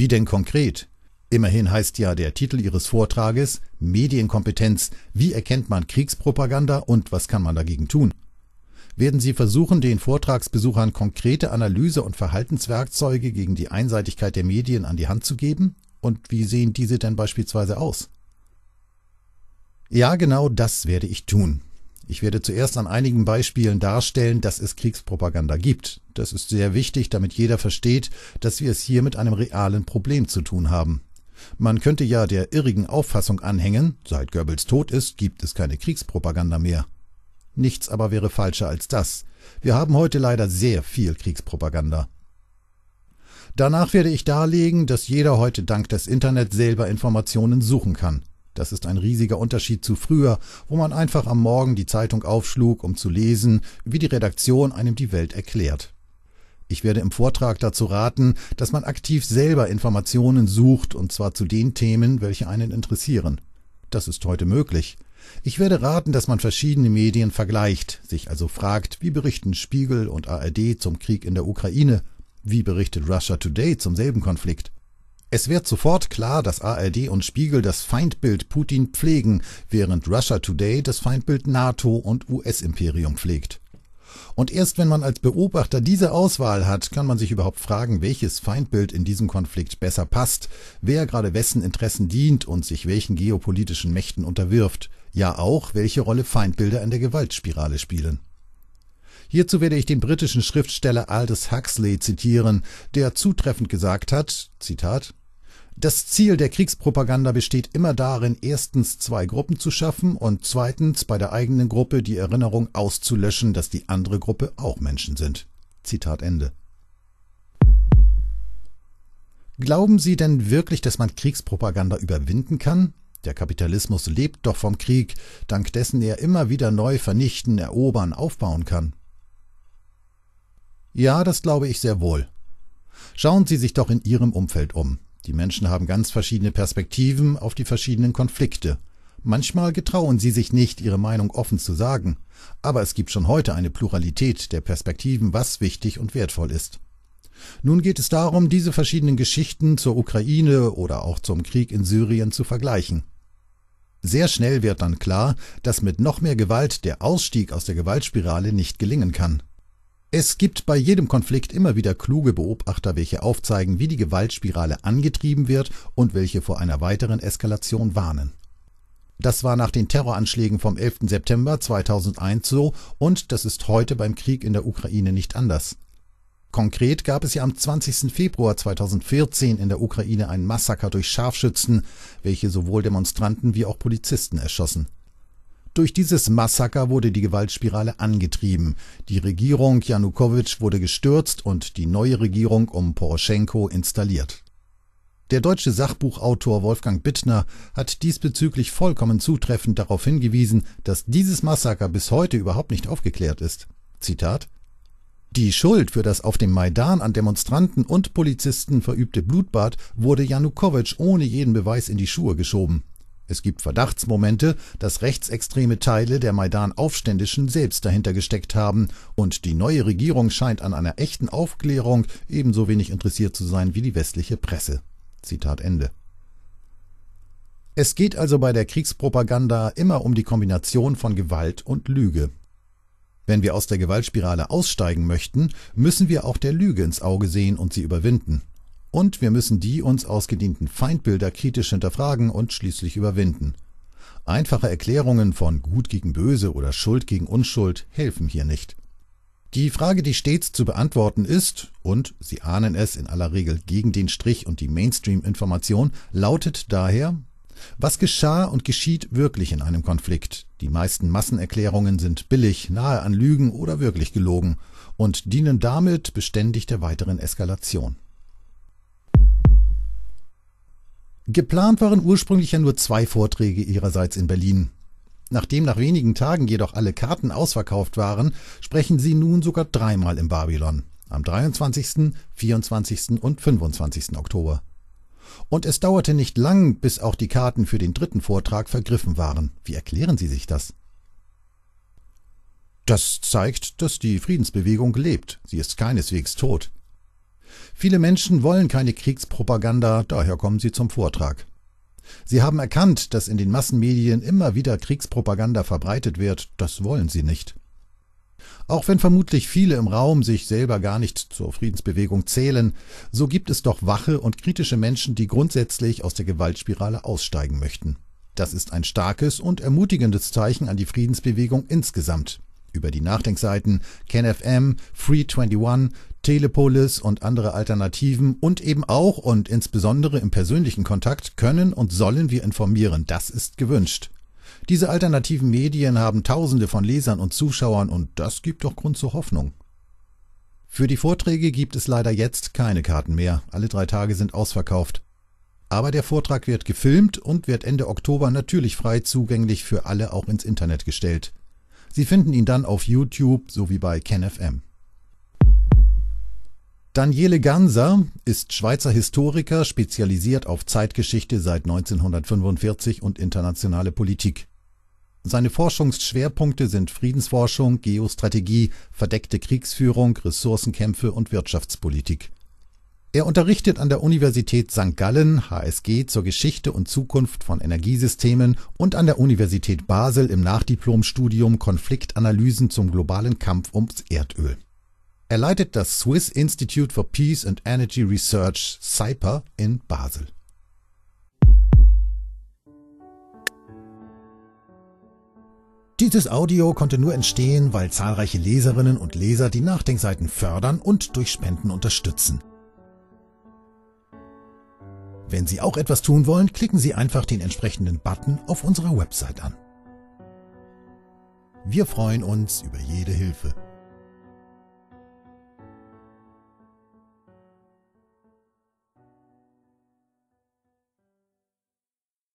Wie denn konkret? Immerhin heißt ja der Titel Ihres Vortrages Medienkompetenz. Wie erkennt man Kriegspropaganda und was kann man dagegen tun? Werden Sie versuchen, den Vortragsbesuchern konkrete Analyse- und Verhaltenswerkzeuge gegen die Einseitigkeit der Medien an die Hand zu geben? Und wie sehen diese denn beispielsweise aus? Ja, genau das werde ich tun. Ich werde zuerst an einigen Beispielen darstellen, dass es Kriegspropaganda gibt. Das ist sehr wichtig, damit jeder versteht, dass wir es hier mit einem realen Problem zu tun haben. Man könnte ja der irrigen Auffassung anhängen, seit Goebbels tot ist, gibt es keine Kriegspropaganda mehr. Nichts aber wäre falscher als das. Wir haben heute leider sehr viel Kriegspropaganda. Danach werde ich darlegen, dass jeder heute dank des Internet selber Informationen suchen kann. Das ist ein riesiger Unterschied zu früher, wo man einfach am Morgen die Zeitung aufschlug, um zu lesen, wie die Redaktion einem die Welt erklärt. Ich werde im Vortrag dazu raten, dass man aktiv selber Informationen sucht, und zwar zu den Themen, welche einen interessieren. Das ist heute möglich. Ich werde raten, dass man verschiedene Medien vergleicht, sich also fragt, wie berichten Spiegel und ARD zum Krieg in der Ukraine, wie berichtet Russia Today zum selben Konflikt, es wird sofort klar, dass ARD und Spiegel das Feindbild Putin pflegen, während Russia Today das Feindbild NATO und US-Imperium pflegt. Und erst wenn man als Beobachter diese Auswahl hat, kann man sich überhaupt fragen, welches Feindbild in diesem Konflikt besser passt, wer gerade wessen Interessen dient und sich welchen geopolitischen Mächten unterwirft, ja auch, welche Rolle Feindbilder in der Gewaltspirale spielen. Hierzu werde ich den britischen Schriftsteller Aldous Huxley zitieren, der zutreffend gesagt hat, Zitat, das Ziel der Kriegspropaganda besteht immer darin, erstens zwei Gruppen zu schaffen und zweitens bei der eigenen Gruppe die Erinnerung auszulöschen, dass die andere Gruppe auch Menschen sind. Zitat Ende. Glauben Sie denn wirklich, dass man Kriegspropaganda überwinden kann? Der Kapitalismus lebt doch vom Krieg, dank dessen er immer wieder neu vernichten, erobern, aufbauen kann. Ja, das glaube ich sehr wohl. Schauen Sie sich doch in Ihrem Umfeld um. Die Menschen haben ganz verschiedene Perspektiven auf die verschiedenen Konflikte. Manchmal getrauen sie sich nicht, ihre Meinung offen zu sagen, aber es gibt schon heute eine Pluralität der Perspektiven, was wichtig und wertvoll ist. Nun geht es darum, diese verschiedenen Geschichten zur Ukraine oder auch zum Krieg in Syrien zu vergleichen. Sehr schnell wird dann klar, dass mit noch mehr Gewalt der Ausstieg aus der Gewaltspirale nicht gelingen kann. Es gibt bei jedem Konflikt immer wieder kluge Beobachter, welche aufzeigen, wie die Gewaltspirale angetrieben wird und welche vor einer weiteren Eskalation warnen. Das war nach den Terroranschlägen vom 11. September 2001 so und das ist heute beim Krieg in der Ukraine nicht anders. Konkret gab es ja am 20. Februar 2014 in der Ukraine ein Massaker durch Scharfschützen, welche sowohl Demonstranten wie auch Polizisten erschossen. Durch dieses Massaker wurde die Gewaltspirale angetrieben. Die Regierung Janukowitsch wurde gestürzt und die neue Regierung um Poroschenko installiert. Der deutsche Sachbuchautor Wolfgang Bittner hat diesbezüglich vollkommen zutreffend darauf hingewiesen, dass dieses Massaker bis heute überhaupt nicht aufgeklärt ist. Zitat die Schuld für das auf dem Maidan an Demonstranten und Polizisten verübte Blutbad wurde Janukowitsch ohne jeden Beweis in die Schuhe geschoben. Es gibt Verdachtsmomente, dass rechtsextreme Teile der Maidan-Aufständischen selbst dahinter gesteckt haben und die neue Regierung scheint an einer echten Aufklärung ebenso wenig interessiert zu sein wie die westliche Presse. Zitat Ende. Es geht also bei der Kriegspropaganda immer um die Kombination von Gewalt und Lüge. Wenn wir aus der Gewaltspirale aussteigen möchten, müssen wir auch der Lüge ins Auge sehen und sie überwinden. Und wir müssen die uns ausgedienten Feindbilder kritisch hinterfragen und schließlich überwinden. Einfache Erklärungen von Gut gegen Böse oder Schuld gegen Unschuld helfen hier nicht. Die Frage, die stets zu beantworten ist, und Sie ahnen es in aller Regel gegen den Strich und die Mainstream-Information, lautet daher, was geschah und geschieht wirklich in einem Konflikt? Die meisten Massenerklärungen sind billig, nahe an Lügen oder wirklich gelogen und dienen damit beständig der weiteren Eskalation. Geplant waren ursprünglich ja nur zwei Vorträge ihrerseits in Berlin. Nachdem nach wenigen Tagen jedoch alle Karten ausverkauft waren, sprechen sie nun sogar dreimal im Babylon. Am 23., 24. und 25. Oktober. Und es dauerte nicht lang, bis auch die Karten für den dritten Vortrag vergriffen waren. Wie erklären Sie sich das? Das zeigt, dass die Friedensbewegung lebt. Sie ist keineswegs tot. Viele Menschen wollen keine Kriegspropaganda, daher kommen sie zum Vortrag. Sie haben erkannt, dass in den Massenmedien immer wieder Kriegspropaganda verbreitet wird, das wollen sie nicht. Auch wenn vermutlich viele im Raum sich selber gar nicht zur Friedensbewegung zählen, so gibt es doch wache und kritische Menschen, die grundsätzlich aus der Gewaltspirale aussteigen möchten. Das ist ein starkes und ermutigendes Zeichen an die Friedensbewegung insgesamt. Über die Nachdenkseiten KenFM, Free21, Telepolis und andere Alternativen und eben auch und insbesondere im persönlichen Kontakt können und sollen wir informieren. Das ist gewünscht. Diese alternativen Medien haben Tausende von Lesern und Zuschauern und das gibt doch Grund zur Hoffnung. Für die Vorträge gibt es leider jetzt keine Karten mehr. Alle drei Tage sind ausverkauft. Aber der Vortrag wird gefilmt und wird Ende Oktober natürlich frei zugänglich für alle auch ins Internet gestellt. Sie finden ihn dann auf YouTube sowie bei KenFM. Daniele Ganser ist Schweizer Historiker, spezialisiert auf Zeitgeschichte seit 1945 und internationale Politik. Seine Forschungsschwerpunkte sind Friedensforschung, Geostrategie, verdeckte Kriegsführung, Ressourcenkämpfe und Wirtschaftspolitik. Er unterrichtet an der Universität St. Gallen HSG zur Geschichte und Zukunft von Energiesystemen und an der Universität Basel im Nachdiplomstudium Konfliktanalysen zum globalen Kampf ums Erdöl. Er leitet das Swiss Institute for Peace and Energy Research CIPER, in Basel. Dieses Audio konnte nur entstehen, weil zahlreiche Leserinnen und Leser die Nachdenkseiten fördern und durch Spenden unterstützen. Wenn Sie auch etwas tun wollen, klicken Sie einfach den entsprechenden Button auf unserer Website an. Wir freuen uns über jede Hilfe.